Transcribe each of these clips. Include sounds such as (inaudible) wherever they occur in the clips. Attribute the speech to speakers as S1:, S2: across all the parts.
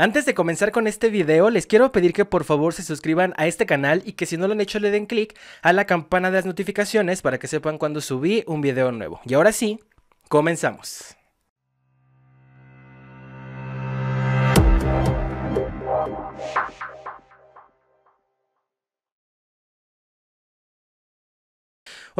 S1: Antes de comenzar con este video, les quiero pedir que por favor se suscriban a este canal y que si no lo han hecho le den click a la campana de las notificaciones para que sepan cuando subí un video nuevo. Y ahora sí, comenzamos.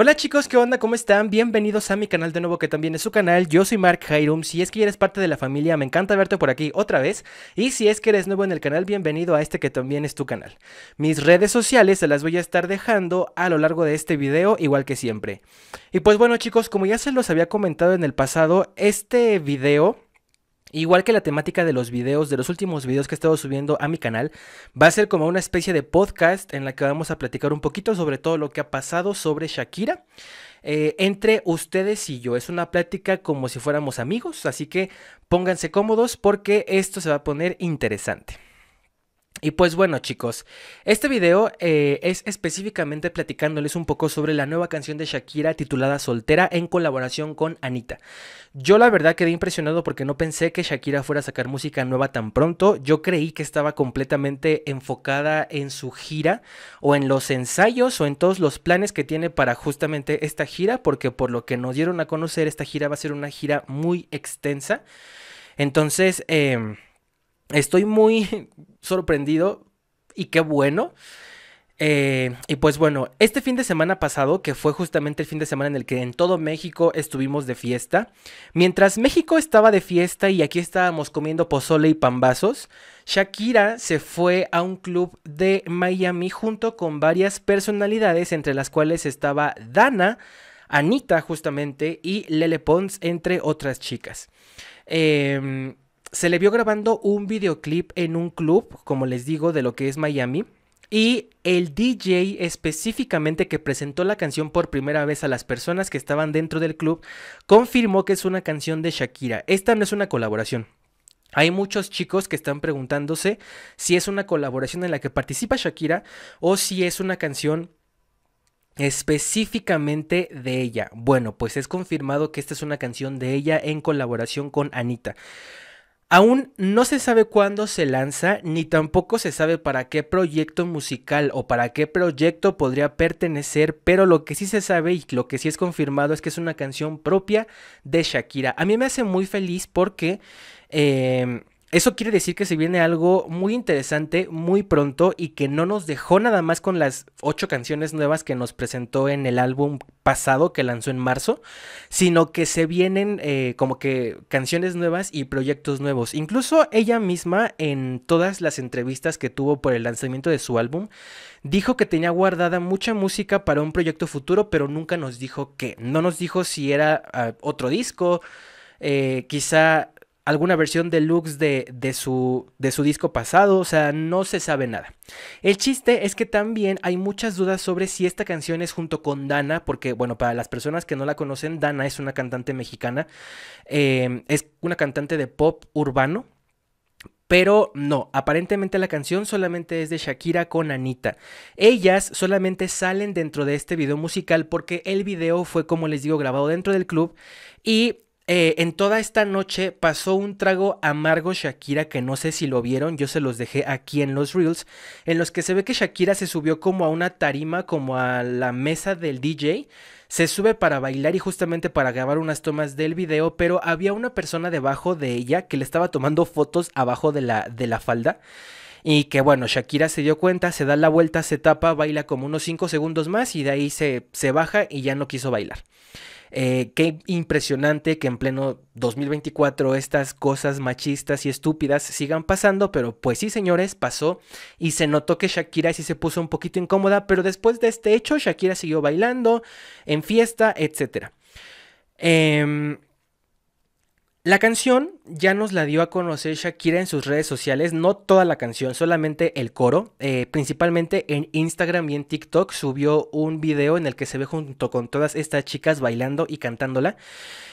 S1: Hola chicos, ¿qué onda? ¿Cómo están? Bienvenidos a mi canal de nuevo que también es su canal. Yo soy Mark Hyrum. Si es que eres parte de la familia, me encanta verte por aquí otra vez. Y si es que eres nuevo en el canal, bienvenido a este que también es tu canal. Mis redes sociales se las voy a estar dejando a lo largo de este video, igual que siempre. Y pues bueno chicos, como ya se los había comentado en el pasado, este video Igual que la temática de los videos, de los últimos videos que he estado subiendo a mi canal, va a ser como una especie de podcast en la que vamos a platicar un poquito sobre todo lo que ha pasado sobre Shakira eh, entre ustedes y yo. Es una plática como si fuéramos amigos, así que pónganse cómodos porque esto se va a poner interesante. Y pues bueno chicos, este video eh, es específicamente platicándoles un poco sobre la nueva canción de Shakira titulada Soltera en colaboración con Anita. Yo la verdad quedé impresionado porque no pensé que Shakira fuera a sacar música nueva tan pronto. Yo creí que estaba completamente enfocada en su gira o en los ensayos o en todos los planes que tiene para justamente esta gira porque por lo que nos dieron a conocer esta gira va a ser una gira muy extensa. Entonces... Em, Estoy muy (laughs) sorprendido y qué bueno. Eh, y pues bueno, este fin de semana pasado, que fue justamente el fin de semana en el que en todo México estuvimos de fiesta, mientras México estaba de fiesta y aquí estábamos comiendo pozole y pambazos, Shakira se fue a un club de Miami junto con varias personalidades, entre las cuales estaba Dana, Anita justamente y Lele Pons, entre otras chicas. Eh, se le vio grabando un videoclip en un club, como les digo, de lo que es Miami. Y el DJ específicamente que presentó la canción por primera vez a las personas que estaban dentro del club confirmó que es una canción de Shakira. Esta no es una colaboración. Hay muchos chicos que están preguntándose si es una colaboración en la que participa Shakira o si es una canción específicamente de ella. Bueno, pues es confirmado que esta es una canción de ella en colaboración con Anita. Aún no se sabe cuándo se lanza, ni tampoco se sabe para qué proyecto musical o para qué proyecto podría pertenecer, pero lo que sí se sabe y lo que sí es confirmado es que es una canción propia de Shakira. A mí me hace muy feliz porque... Eh, eso quiere decir que se viene algo muy interesante muy pronto y que no nos dejó nada más con las ocho canciones nuevas que nos presentó en el álbum pasado que lanzó en marzo, sino que se vienen eh, como que canciones nuevas y proyectos nuevos. Incluso ella misma en todas las entrevistas que tuvo por el lanzamiento de su álbum dijo que tenía guardada mucha música para un proyecto futuro, pero nunca nos dijo qué. No nos dijo si era ah, otro disco. Eh, quizá alguna versión deluxe de, de, su, de su disco pasado, o sea, no se sabe nada. El chiste es que también hay muchas dudas sobre si esta canción es junto con Dana, porque bueno, para las personas que no la conocen, Dana es una cantante mexicana, em, es una cantante de pop urbano, pero no, aparentemente la canción solamente es de Shakira con Anita. Ellas solamente salen dentro de este video musical porque el video fue, como les digo, grabado dentro del club y eh, en toda esta noche pasó un trago amargo Shakira que no sé si lo vieron, yo se los dejé aquí en los reels, en los que se ve que Shakira se subió como a una tarima, como a la mesa del DJ, se sube para bailar y justamente para grabar unas tomas del video, pero había una persona debajo de ella que le estaba tomando fotos abajo de la, de la falda. Y que bueno, Shakira se dio cuenta, se da la vuelta, se tapa, baila como unos 5 segundos más y de ahí se, baja y ya no quiso bailar. Eh, qué impresionante que en pleno 2024 estas cosas machistas y estúpidas sigan pasando, pero pues sí, señores, pasó y se notó que Shakira sí se puso un poquito incómoda, pero después de este hecho, Shakira siguió bailando, en fiesta, etc. Em, la canción ya nos la dio a conocer Shakira en sus redes sociales, no toda la canción, solamente el coro. Eh, principalmente en Instagram y en TikTok subió un video en el que se ve junto con todas estas chicas bailando y cantándola.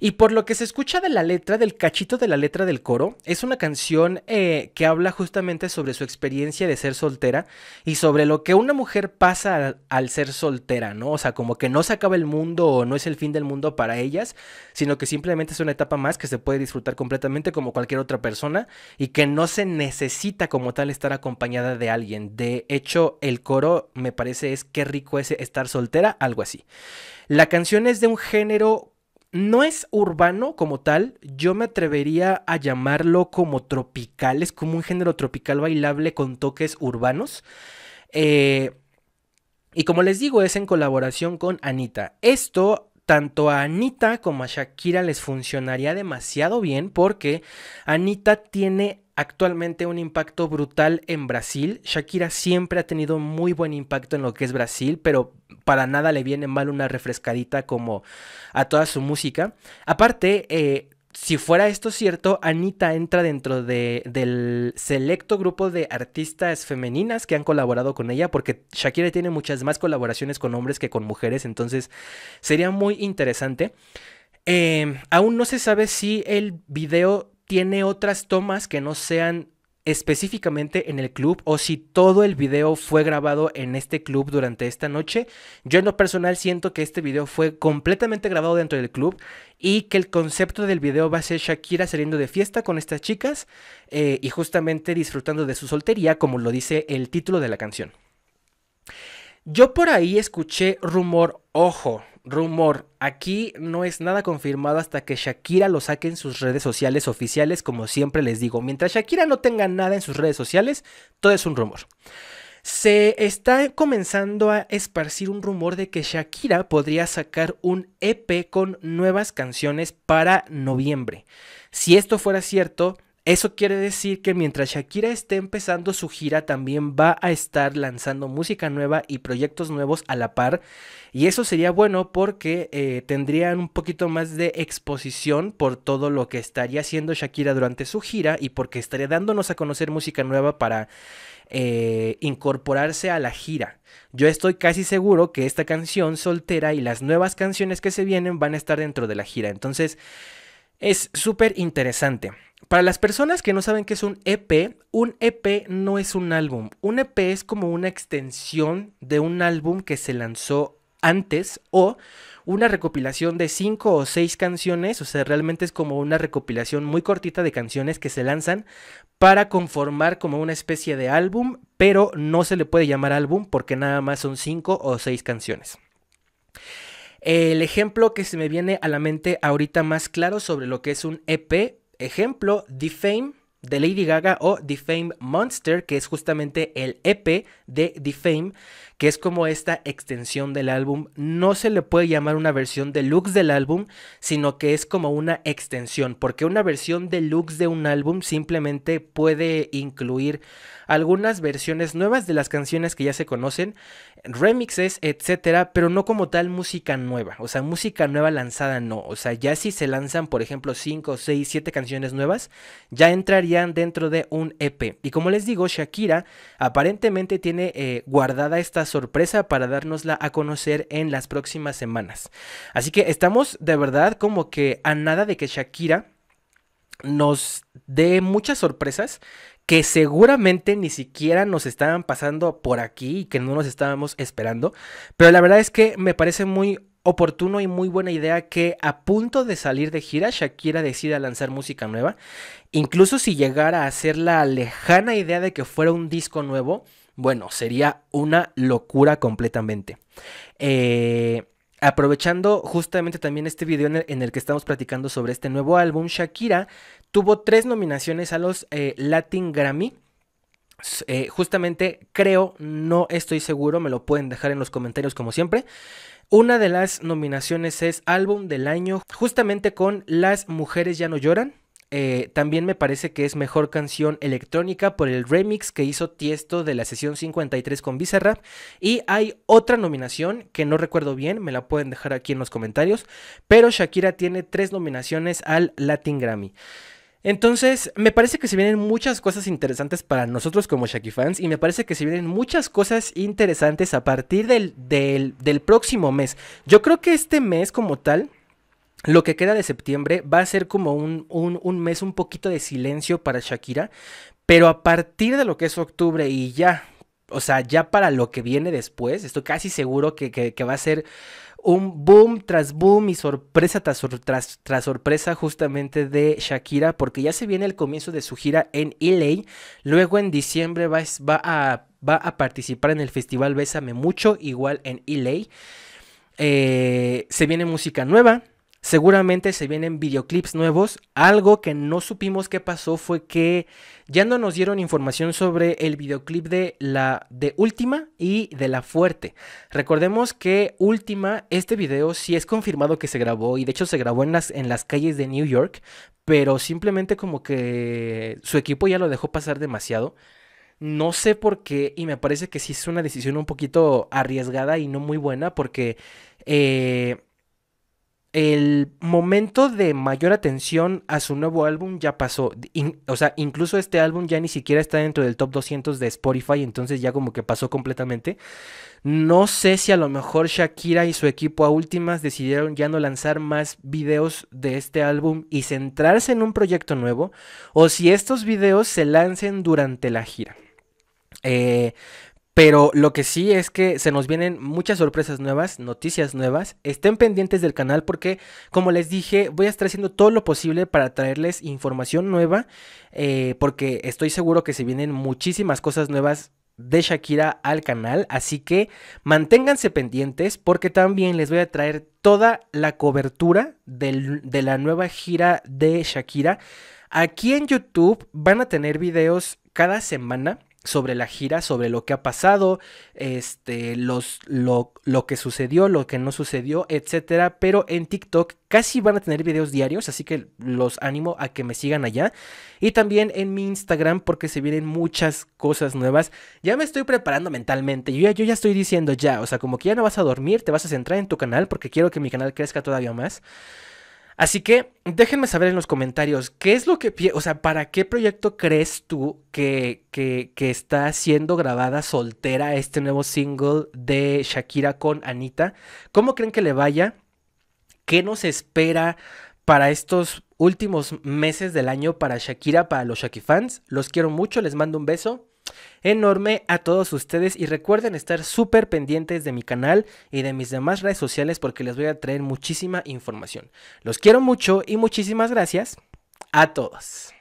S1: Y por lo que se escucha de la letra, del cachito de la letra del coro, es una canción eh, que habla justamente sobre su experiencia de ser soltera y sobre lo que una mujer pasa al, al ser soltera, ¿no? O sea, como que no se acaba el mundo o no es el fin del mundo para ellas, sino que simplemente es una etapa más que se puede disfrutar completamente como cualquier otra persona y que no se necesita como tal estar acompañada de alguien. De hecho, el coro me parece es qué rico es estar soltera, algo así. La canción es de un género no es urbano como tal, yo me atrevería a llamarlo como tropical, es como un género tropical bailable con toques urbanos. Eh, y como les digo, es en colaboración con Anita. Esto tanto a Anita como a Shakira les funcionaría demasiado bien porque Anita tiene actualmente un impacto brutal en Brasil. Shakira siempre ha tenido muy buen impacto en lo que es Brasil, pero para nada le viene mal una refrescadita como a toda su música. Aparte, eh, si fuera esto cierto, Anita entra dentro del selecto grupo de artistas femeninas que han colaborado con ella, porque Shakira tiene muchas más colaboraciones con hombres que con mujeres, entonces sería muy interesante. Eh, aún no se sabe si el video tiene otras tomas que no sean específicamente en el club o si todo el video fue grabado en este club durante esta noche. Yo en lo personal siento que este video fue completamente grabado dentro del club y que el concepto del video va a ser Shakira saliendo de fiesta con estas chicas eh, y justamente disfrutando de su soltería como lo dice el título de la canción. Yo por ahí escuché rumor, ojo, rumor, aquí no es nada confirmado hasta que Shakira lo saque en sus redes sociales oficiales, como siempre les digo. Mientras Shakira no tenga nada en sus redes sociales, todo es un rumor. Se está comenzando a esparcir un rumor de que Shakira podría sacar un EP con nuevas canciones para noviembre. Si esto fuera cierto, eso quiere decir que mientras Shakira esté empezando su gira, también va a estar lanzando música nueva y proyectos nuevos a la par. Y eso sería bueno porque eh, tendrían un poquito más de exposición por todo lo que estaría haciendo Shakira durante su gira y porque estaría dándonos a conocer música nueva para eh, incorporarse a la gira. Yo estoy casi seguro que esta canción soltera y las nuevas canciones que se vienen van a estar dentro de la gira. Entonces, es súper interesante. Para las personas que no saben qué es un EP, un EP no es un álbum. Un EP es como una extensión de un álbum que se lanzó antes o una recopilación de cinco o seis canciones, o sea, realmente es como una recopilación muy cortita de canciones que se lanzan para conformar como una especie de álbum, pero no se le puede llamar álbum porque nada más son cinco o seis canciones. El ejemplo que se me viene a la mente ahorita más claro sobre lo que es un EP, ejemplo, Defame de Lady Gaga o The Fame Monster, que es justamente el EP de The Fame, que es como esta extensión del álbum. No se le puede llamar una versión deluxe del álbum, sino que es como una extensión, porque una versión deluxe de un álbum simplemente puede incluir algunas versiones nuevas de las canciones que ya se conocen, remixes, etcétera, pero no como tal música nueva, o sea, música nueva lanzada no, o sea, ya si se lanzan, por ejemplo, 5, 6, 7 canciones nuevas, ya entraría dentro de un EP. Y como les digo, Shakira aparentemente tiene eh, guardada esta sorpresa para dárnosla a conocer en las próximas semanas. Así que estamos de verdad como que a nada de que Shakira nos dé muchas sorpresas que seguramente ni siquiera nos estaban pasando por aquí y que no nos estábamos esperando. Pero la verdad es que me parece muy oportuno y muy buena idea que a punto de salir de gira Shakira decida lanzar música nueva, incluso si llegara a ser la lejana idea de que fuera un disco nuevo, bueno, sería una locura completamente. Eh, aprovechando justamente también este video en el, que estamos platicando sobre este nuevo álbum, Shakira tuvo tres nominaciones a los eh, Latin Grammy. Eh, justamente creo, no estoy seguro, me lo pueden dejar en los comentarios como siempre. Una de las nominaciones es Álbum del Año, justamente con Las Mujeres Ya No Lloran. Eh, también me parece que es mejor canción electrónica por el remix que hizo Tiesto de la sesión 53 con Bizarrap. Y hay otra nominación que no recuerdo bien, me la pueden dejar aquí en los comentarios. Pero Shakira tiene tres nominaciones al Latin Grammy. Entonces, me parece que se vienen muchas cosas interesantes para nosotros como Shaki fans y me parece que se vienen muchas cosas interesantes a partir del, próximo mes. Yo creo que este mes como tal, lo que queda de septiembre, va a ser como un, mes un poquito de silencio para Shakira, pero a partir de lo que es octubre y ya, o sea, ya para lo que viene después, estoy casi seguro que va a ser un boom tras boom y sorpresa tras, tras, sorpresa justamente de Shakira, porque ya se viene el comienzo de su gira en LA, luego en diciembre va, va, a, participar en el festival Bésame Mucho, igual en LA. Eh, se viene música nueva, Seguramente se vienen videoclips nuevos. Algo que no supimos que pasó fue que ya no nos dieron información sobre el videoclip de la de Última y de La Fuerte. Recordemos que Última, este video sí es confirmado que se grabó y de hecho se grabó en las, en las calles de New York, pero simplemente como que su equipo ya lo dejó pasar demasiado. No sé por qué y me parece que sí es una decisión un poquito arriesgada y no muy buena porque... Eh, el momento de mayor atención a su nuevo álbum ya pasó. o sea, incluso este álbum ya ni siquiera está dentro del top 200 de Spotify, entonces ya como que pasó completamente. No sé si a lo mejor Shakira y su equipo a últimas decidieron ya no lanzar más videos de este álbum y centrarse en un proyecto nuevo, o si estos videos se lancen durante la gira. Eh, pero lo que sí es que se nos vienen muchas sorpresas nuevas, noticias nuevas. Estén pendientes del canal porque, como les dije, voy a estar haciendo todo lo posible para traerles información nueva. Eh, porque estoy seguro que se vienen muchísimas cosas nuevas de Shakira al canal. Así que manténganse pendientes porque también les voy a traer toda la cobertura de la nueva gira de Shakira. Aquí en YouTube van a tener videos cada semana sobre la gira, sobre lo que ha pasado, este, los, lo, que sucedió, lo que no sucedió, etcétera. Pero en TikTok casi van a tener videos diarios, así que los animo a que me sigan allá. Y también en mi Instagram, porque se vienen muchas cosas nuevas. Ya me estoy preparando mentalmente, yo yo ya estoy diciendo ya, o sea, como que ya no vas a dormir, te vas a centrar en tu canal, porque quiero que mi canal crezca todavía más. Así que déjenme saber en los comentarios qué es lo que, o sea, para qué proyecto crees tú que, está siendo grabada soltera este nuevo single de Shakira con Anita. ¿Cómo creen que le vaya? ¿Qué nos espera para estos últimos meses del año para Shakira, para los fans? Los quiero mucho, les mando un beso enorme a todos ustedes y recuerden estar súper pendientes de mi canal y de mis demás redes sociales porque les voy a traer muchísima información. Los quiero mucho y muchísimas gracias a todos.